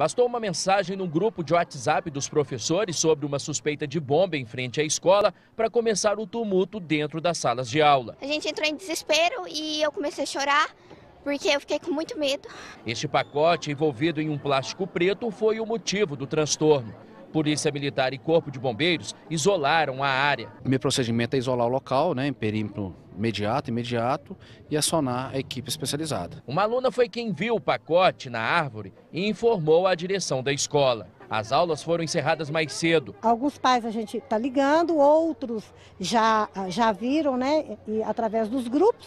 Bastou uma mensagem num grupo de WhatsApp dos professores sobre uma suspeita de bomba em frente à escola para começar o tumulto dentro das salas de aula. A gente entrou em desespero e eu comecei a chorar porque eu fiquei com muito medo. Este pacote, envolvido em um plástico preto, foi o motivo do transtorno. Polícia Militar e Corpo de Bombeiros isolaram a área. O meu procedimento é isolar o local, né, em perímetro imediato, imediato, e acionar a equipe especializada. Uma aluna foi quem viu o pacote na árvore e informou a direção da escola. As aulas foram encerradas mais cedo. Alguns pais a gente está ligando, outros já, já viram, né, e através dos grupos,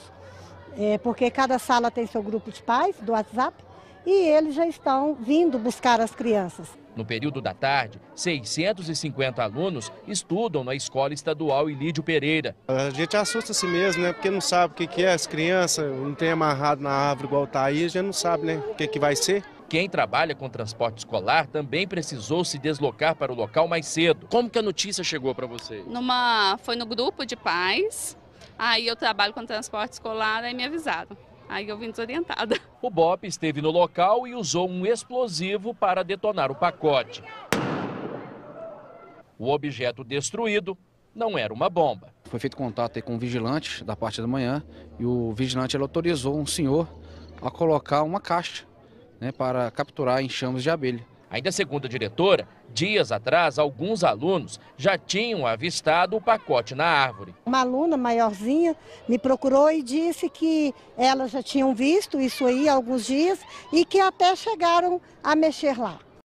é, porque cada sala tem seu grupo de pais do WhatsApp, e eles já estão vindo buscar as crianças. No período da tarde, 650 alunos estudam na Escola Estadual Ilídio Pereira. A gente assusta-se mesmo, né? Porque não sabe o que, é, as crianças não tem amarrado na árvore igual tá aí, a gente não sabe, né? O que, que vai ser. Quem trabalha com transporte escolar também precisou se deslocar para o local mais cedo. Como que a notícia chegou para vocês? Numa, foi no grupo de pais, aí eu trabalho com transporte escolar, aí me avisaram. Aí eu vim desorientada. O BOP esteve no local e usou um explosivo para detonar o pacote. O objeto destruído não era uma bomba. Foi feito contato com o um vigilante da parte da manhã e o vigilante autorizou um senhor a colocar uma caixa né, para capturar enxames de abelha. Ainda segundo a diretora, dias atrás, alguns alunos já tinham avistado o pacote na árvore. Uma aluna maiorzinha me procurou e disse que elas já tinham visto isso aí há alguns dias e que até chegaram a mexer lá.